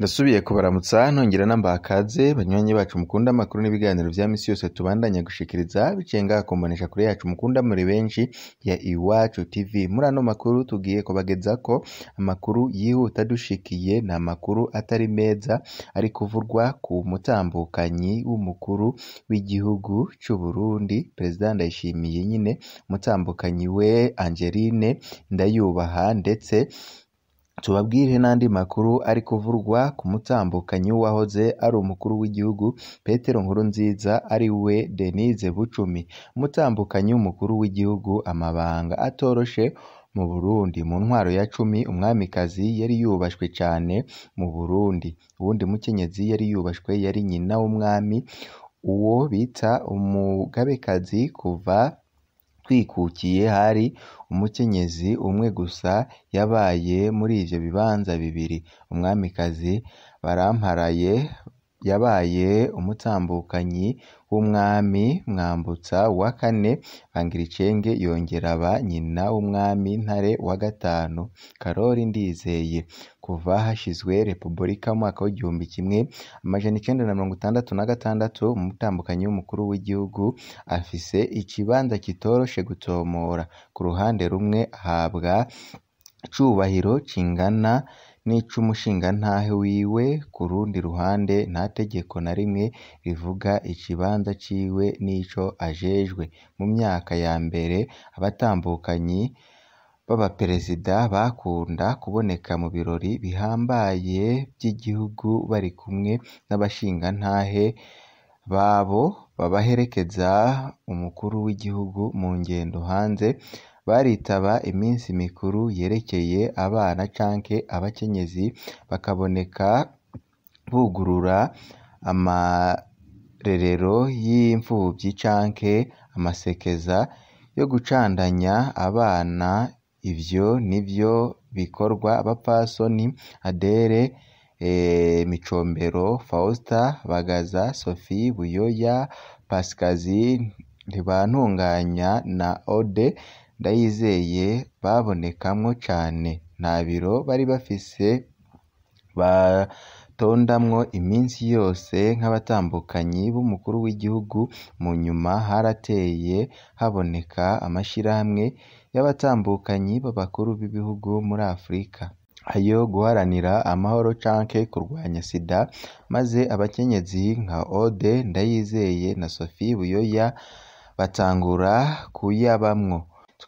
Ndasubiye kubaramutsa ntongera nambaha ikaze bacu mukunda amakuru n'ibiganiro bya minsi yose tubandanya gushikiriza biciye ngaha ku mboneshakure yacu mukunda muri benshi ya Iwacu TV muri ano makuru tugiye kubageza ko amakuru yihuta dushikiye ni amakuru atari meza ari kuvurwa ku mutambukanyi w'umukuru w'igihugu cy'u Burundi Perezida Ndayishimiye nyine umutambukanyi we Angeline Ndayubaha ndetse tubabwire n'andi makuru ari kuvurwa ku mutambukanyi w'uwahoze ari umukuru w'igihugu Petero Nkuru nziza ari we Denise Bucumi umutambukanyi w'umukuru w'igihugu amabanga atoroshe mu Burundi mu ntwaro ya cumi umwamikazi yari yubashwe cyane mu Burundi uwundi mukenyezi yari yubashwe yari nyina w'umwami uwo bita umugabekazi kuva twikukiye hari umukenyezi umwe gusa yabaye muri ibyo bibanza bibiri umwamikazi baramparaye yabaye umutambukanyi w'umwami Mwambutsa wa kane Bangiricenge yongera aba nyina w'umwami Ntare wa gatanu Karori Ndizeye kuva hashyizwe Repubulika mu mwaka w'igihumbi kimwe amajana icyenda na mirongo itandatu na gatandatu umutambukanyi w'umukuru w'igihugu afise ikibanza kitoroshe gutomora ku ruhande rumwe ahabwa icubahiro kingana nica umushingantahe wiwe ku rundi ruhande nta tegeko na rimwe rivuga ikibanza ciwe n'ico ajejwe mu myaka ya mbere abatambukanyi b'abaperezida bakunda kuboneka mu birori bihambaye vy'igihugu bari kumwe n'abashingantahe babo babaherekeza umukuru w'igihugu mu ngendo hanze baritaba iminsi mikuru yerekeye abana canke abakenyezi bakaboneka bugurura amarerero y'imfuvyi canke amasekeza yo gucandanya abana ivyo nivyo bikorwa abapfasoni Adele eh, Micombero Fausta Bagaza Sophie Buyoya Pascasie Ntibantunganya na Ode Ndayizeye babonekamwo cyane nta biro bari bafise batondamwo iminsi yose nk'abatambukanyi b'umukuru w'igihugu mu nyuma harateye haboneka amashirahamwe y'abatambukanyi b'abakuru b'ibihugu muri Afurika ayo guharanira amahoro canke kurwanya sida maze abakenyezi nka Ode Ndayizeye na Sophie Buyoya batangura kuyabamwo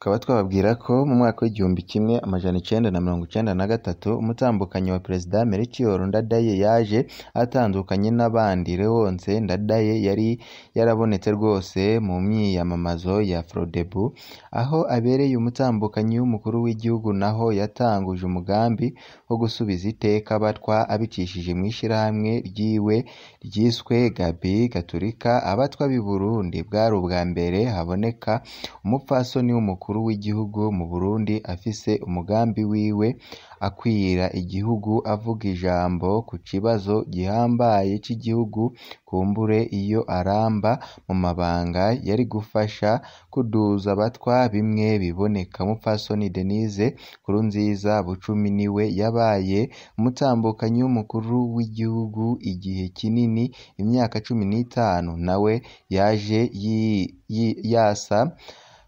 tukaba twababwira ko mu mwaka w'igihumbi kimwe amajana icyenda na mirongo icyenda na gatatu umutambukanyi wa perezida Melchior Ndadaye yaje atandukanye n'abandi Léonce Ndadaye yari yarabonetse rwose mu myiyamamazo ya Frodebu aho abereye umutambukanyi w'umukuru w'igihugu naho yatanguje umugambi wo gusubiza iteka abatwa abicishije mu ishyirahamwe ryiwe ryiswe Gabi Gaturika abatwa b'i Burundi bwari ubwa mbere haboneka umupfasoni w'umukuru umukuru w'igihugu mu Burundi afise umugambi wiwe akwira igihugu avuga ijambo ku kibazo gihambaye c'igihugu kumbure iyo aramba mu mabanga yari gufasha kuduza abatwa bimwe biboneka mupfasoni Denise kuru nziza Bucumi niwe yabaye umutambukanyi w'umukuru w'igihugu igihe kinini imyaka cumi n'itanu nawe yaje yasa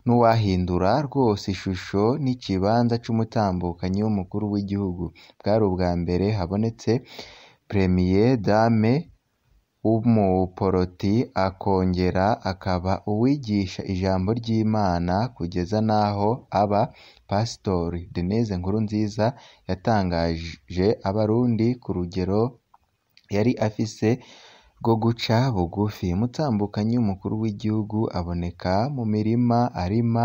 n'uwahindura rwose ishusho n'ikibanza cy'umutambukanyi w'umukuru w'igihugu bwari ubwa mbere habonetse premier Dame w'umuporoti akongera akaba uwigisha ijambo ry'Imana kugeza n'aho aba Pasitori Denise nziza yatangaje Abarundi ku rugero yari afise bwo guca bugufi. Mutambukanye umukuru w'igihugu aboneka mu mirima arima,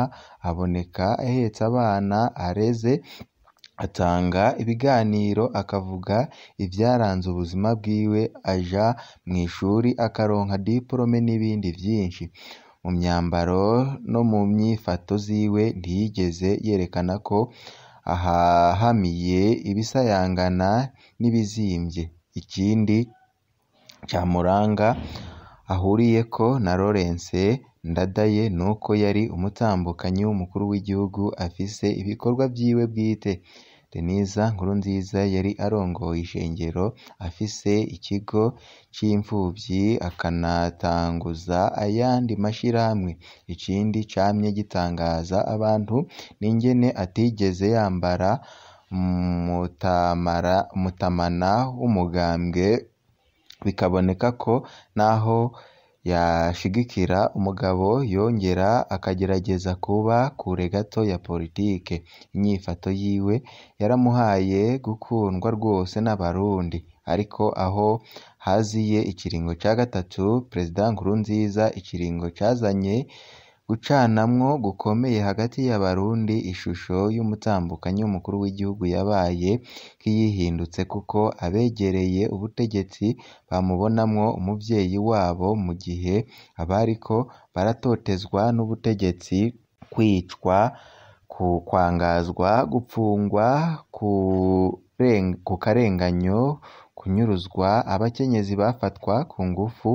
aboneka ahetse abana, areze, atanga ibiganiro, akavuga ibyaranze ubuzima bwiwe, aja mu ishuri akaronka diporome n'ibindi byinshi. Mu myambaro no mu myifato ziwe ntiyigeze yerekana ko ahahamiye ibisayangana n'ibizimbye. Ikindi Cyamuranga ko na Laurence Ndadaye ni uko yari umutambukanyi w'umukuru w'igihugu afise ibikorwa byiwe bwite Denise Nkurunziza yari arongoye ishengero afise ikigo c'imfuvyi akanatanguza ayandi mashirahamwe ikindi camye gitangaza abantu n'ingene atigeze yambara mutamara mutamana w'umugambwe bikaboneka ko naho yashigikira umugabo yongera akagerageza kuba kure gato ya politike inyifato yiwe yaramuhaye gukundwa rwose n'abarundi ariko aho haziye ikiringo cya gatatu Perezida Nkuru nziza ikiringo cyazanye gucanamwo gukomeye hagati y'Abarundi ishusho y'umutambukanyi w'umukuru w'igihugu yabaye kiyihindutse kuko abegereye ubutegetsi bamubonamwo umuvyeyi wabo mu gihe abariko baratotezwa n'ubutegetsi kwicwa kwangazwa gupfungwa ku karenganyo kunyuruzwa abakenyezi bafatwa ku ngufu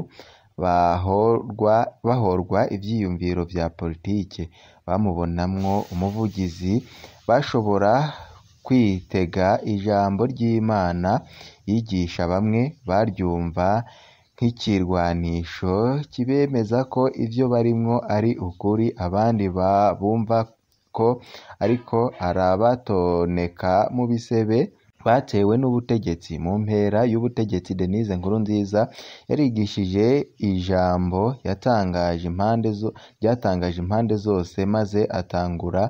bahorwa ibyiyumviro bya politiki bamubonamwo umuvugizi bashobora kwitega ijambo ry'Imana yigisha bamwe baryumva nk'ikirwanisho kibemeza ko ibyo barimo ari ukuri abandi bumva ko ariko arabatoneka mu bisebe batewe n'ubutegetsi mu mpera y'ubutegetsi Denise Nkurunziza yarigishije ijambo yatangaje impande zo ryatangaje impande zose maze atangura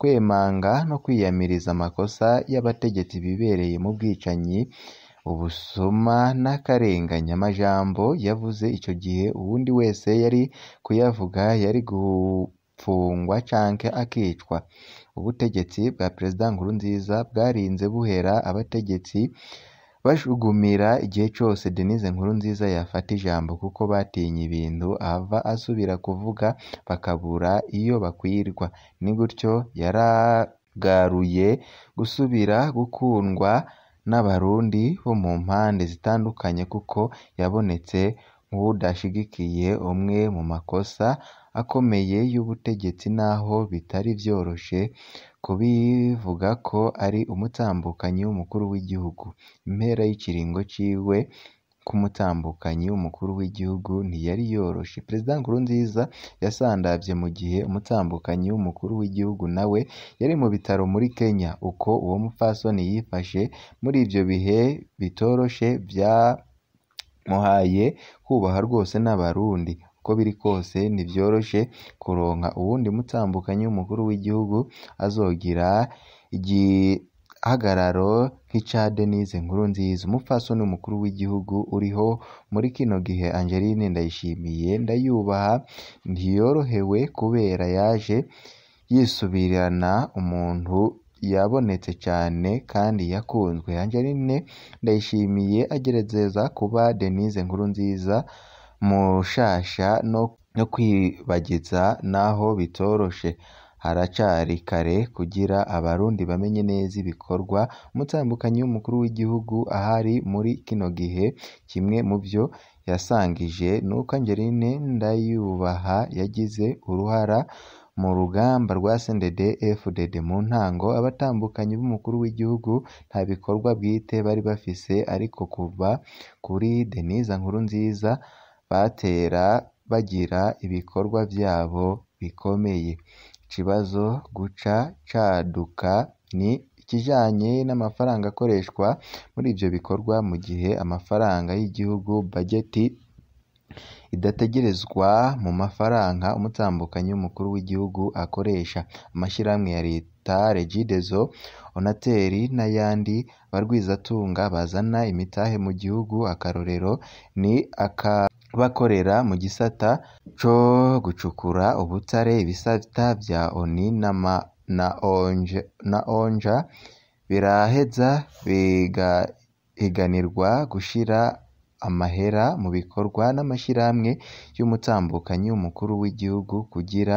kwemanga no kwiyamiriza amakosa y'abategetsi bibereye mu bwicanyi ubusuma n'akarenganyamajambo yavuze icyo gihe uwundi wese yari kuyavuga yari gufungwa canke akicwa ubutegetsi bwa perezida Nkurunziza bwarinze buhera abategetsi bajugumira igihe cyose Denise Nkurunziza yafata ijambo kuko batinye ibintu ava asubira kuvuga bakabura iyo bakwirwa ni gutyo yaragaruye gusubira gukundwa n'Abarundi bo mu mpande zitandukanye kuko yabonetse nk'udashyigikiye umwe mu makosa akomeye y'ubutegetsi naho bitari byoroshye kubivuga ko ari umutambukanyi w'umukuru w'igihugu. Impera y'ikiringo ciwe k'umutambukanyi w'umukuru w'igihugu ntiyari yoroshye Perezida Nkurunziza yasandabye mu gihe umutambukanyi w'umukuru w'igihugu nawe yari mu bitaro muri Kenya. Uko uwo mupfasoni yifashe muri ibyo bihe bitoroshe bya muhaye kubaha rwose n'abarundi uko biri kose ntibyoroshye kuronka uwundi mutambukanyi umukuru w'igihugu azogira igihagararo nk'ica Denise nkuru nziza Nkurunziza umupfasoni umukuru w'igihugu uriho muri kino gihe Angeline Ndayishimiye ndayubaha ntiyorohewe kubera yaje yisubirana umuntu yabonetse cyane kandi yakunzwe Angeline Ndayishimiye agerageza kuba Denise nkuru nziza mushasha no kwibagiza naho bitoroshe haracyari kare kugira abarundi bamenye neza ibikorwa umutambukanyi w'umukuru w'igihugu ahari muri kino gihe kimwe mu byo yasangije nuko Angeline Ndayubaha yagize uruhara mu rugamba rwa CNDD-FDD mu ntango abatambukanyi b'umukuru w'igihugu nta bikorwa bwite bari bafise ariko kuva kuri Denise nziza batera bagira ibikorwa byabo bikomeye ikibazo guca caduka ni ikijanye n'amafaranga akoreshwa muri ibyo bikorwa mu gihe amafaranga y'igihugu (budget) idategerezwa mu mafaranga umutambukanyi w'umukuru w'igihugu akoresha amashyirahamwe ya leta regidezo onateri n'ayandi barwizatunga bazana imitahe mu gihugu akarorero ni akabakorera mu gisata cyo gucukura ubutare ibisata bya oni na na onja biraheza bigahiganirwa gushyira amahera mu bikorwa n'amashyirahamwe y'umutambukanyi w'umukuru w'igihugu kugira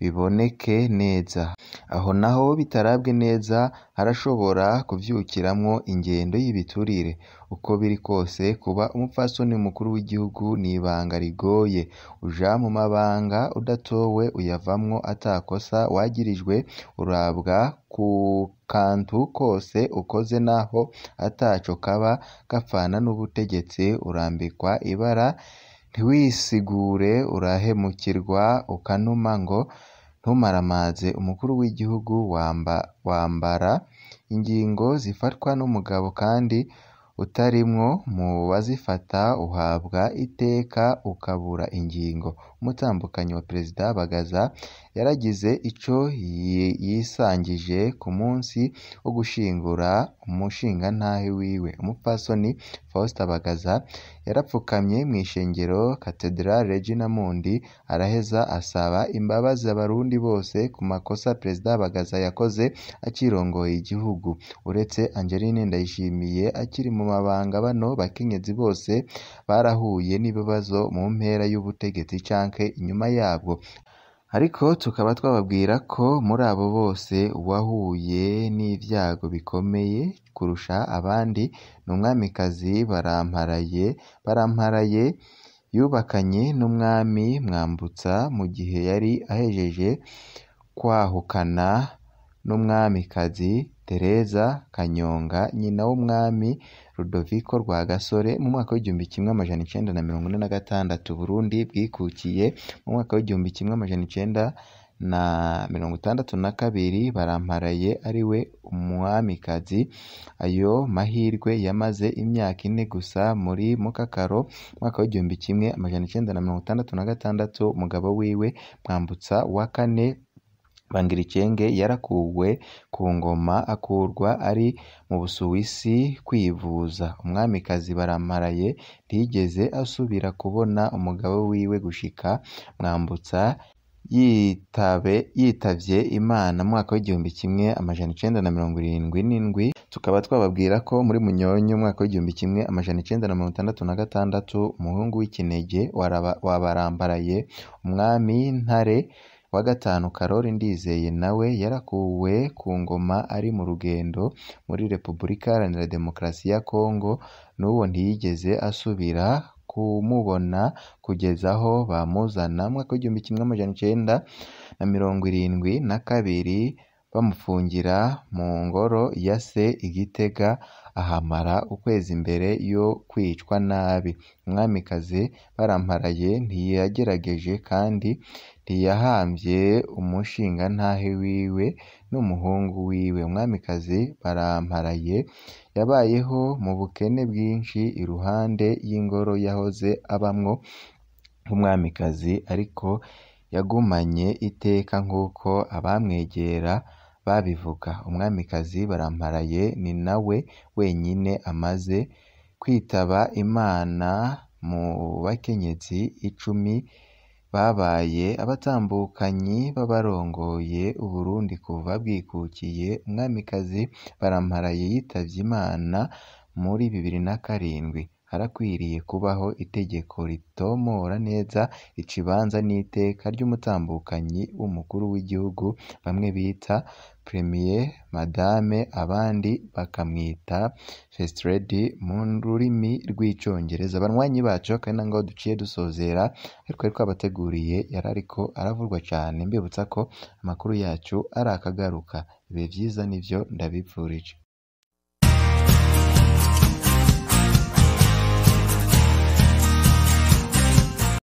biboneke neza Aho naho bitarabwe neza harashobora kuvyukiramo ingendo y'ibiturire. Uko biri kose kuba umupfasoni mukuru w'igihugu n'ibanga rigoye. Uja mu mabanga udatowe uyavamwo atakosa wagirijwe, urabwa ku kantu kose ukoze naho ataco kaba gapfana n'ubutegetsi, urambikwa ibara ntiwisigure urahemukirwa ukanuma ngo ntumaramaze umukuru w'igihugu wambara ingingo zifatwa n'umugabo kandi utarimwo mu bazifata uhabwa iteka ukabura ingingo Umutambukanyi wa Perezida Bagaza yaragize ico yisangije ku munsi wo gushingura umushingantahe wiwe umupfasoni Faustin Bagaza yarapfukamye mu ishengero Cathedrale Regina Mundi araheza asaba imbabazi abarundi bose ku makosa Perezida Bagaza yakoze akirongoye igihugu uretse Angeline Ndayishimiye akiri mu mabanga bano bakenyezi bose barahuye n'ibibazo mu mpera y'ubutegetsi cyangwa banki inyuma yabwo ariko tukaba twababwira ko muri abo bose wahuye n'ibyago bikomeye kurusha abandi ni umwamikazi baramparaye baramparaye yubakanye n'umwami mwambutsa mu gihe yari ahejeje kwahukana n'umwamikazi Tereza Kanyonga nyina w'umwami Rudoviko Rwagasore mu mwaka w'igihumbi kimwe amajana icyenda na mirongo ine na gatandatu Burundi bwikukiye mu mwaka w'igihumbi kimwe amajana icyenda na mirongo itandatu na kabiri baramparaye ari we umwamikazi ayo mahirwe yamaze imyaka ine gusa muri Mukakaro mwaka w'igihumbi kimwe amajana icyenda na mirongo itandatu na gatandatu umugabo wiwe Mwambutsa wa kane Bangirikenge yarakuwe ku ngoma akurwa ari mu Busuwisi kwivuza Umwamikazi Baramaraye ntiyigeze asubira kubona umugabo wiwe gushika Mwambutsa yitabe yitabye Imana mwaka w'igihumbi kimwe amajana icyenda na mirongo irindwi n'indwi tukaba twababwira ko muri Munyonyo umwaka w'igihumbi kimwe amajana icyenda na mirongo itandatu na gatandatu umuhungu w'ikinege wa Barambaraye umwami Ntare wa gatanu Karoli Ndizeye nawe yarakuwe ku ngoma ari mu rugendo muri Repubulika Iharanira Demokarasi ya Kongo n'ubu ntiyigeze asubira kumubona kugeza aho bamuzana mu mwaka w'igihumbi kimwe amajana icyenda na mirongo irindwi na kabiri bamufungira mu ngoro ya se i Gitega ahamara ukwezi mbere yo kwicwa nabi. Umwamikazi Baramparaye ntiyagerageje kandi ntiyahambye umushingantahe wiwe n'umuhungu wiwe. Umwamikazi Baramparaye yabayeho mu bukene bwinshi iruhande y'ingoro yahoze abamwo nk'umwamikazi ariko yagumanye iteka nk'uko abamwegera babivuga. Umwamikazi Baramparaye ni na we wenyine amaze kwitaba Imana mu bakenyezi icumi babaye abatambukanyi b'abarongoye u Burundi kuva bwikukiye, Umwamikazi Baramparaye yitabye Imana muri bibiri na karindwi. harakwiriye kubaho itegeko ritomora neza ikibanza n'iteka ry'umutambukanyi w'umukuru w'igihugu bamwe bita premier madame abandi bakamwita festiredi mu rurimi rw'icyongereza banywanyi bacu kandi na duciye dusozera ariko ariko abateguriye yari ariko aravurwa cyane mbibutsa ko amakuru yacu ari akagaruka ibihe byiza nibyo ndabipfurije